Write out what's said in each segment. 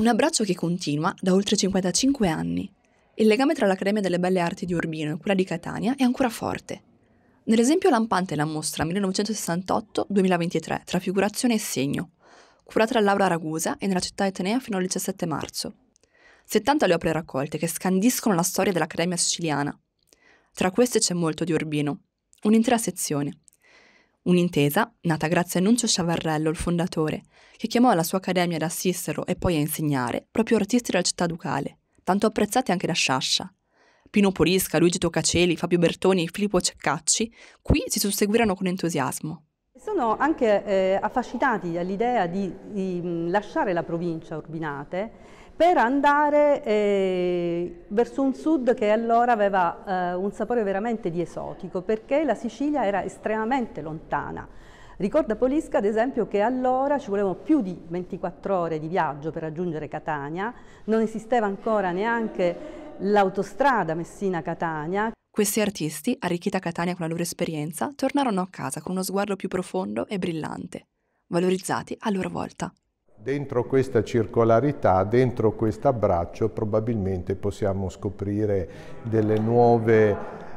Un abbraccio che continua da oltre 55 anni. Il legame tra l'Accademia delle Belle Arti di Urbino e quella di Catania è ancora forte. Nell'esempio lampante la mostra 1968-2023, tra figurazione e segno, curata da Laura Ragusa e nella città etnea fino al 17 marzo. 70 le opere raccolte che scandiscono la storia dell'Accademia siciliana. Tra queste c'è molto di Urbino, un'intera sezione, Un'intesa nata grazie a Nuncio Sciavarrello, il fondatore, che chiamò alla sua accademia ad assistere e poi a insegnare proprio artisti della città ducale, tanto apprezzati anche da Sciascia. Pino Polisca, Luigi Tocaceli, Fabio Bertoni e Filippo Ceccacci qui si susseguirono con entusiasmo. Sono anche eh, affascinati dall'idea di, di, mm, lasciare la provincia Urbinate per andare eh, verso un sud che allora aveva eh, un sapore veramente di esotico perché la Sicilia era estremamente lontana. Ricorda Polisca ad esempio che allora ci volevano più di 24 ore di viaggio per raggiungere Catania, non esisteva ancora neanche l'autostrada Messina-Catania. Questi artisti, arricchita Catania con la loro esperienza, tornarono a casa con uno sguardo più profondo e brillante, valorizzati a loro volta. Dentro questa circolarità, dentro questo abbraccio, probabilmente possiamo scoprire delle nuove,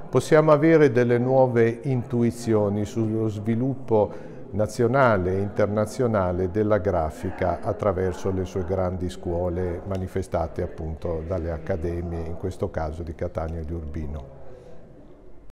possiamo avere delle nuove intuizioni sullo sviluppo nazionale e internazionale della grafica attraverso le sue grandi scuole manifestate appunto dalle accademie, in questo caso di Catania e di Urbino.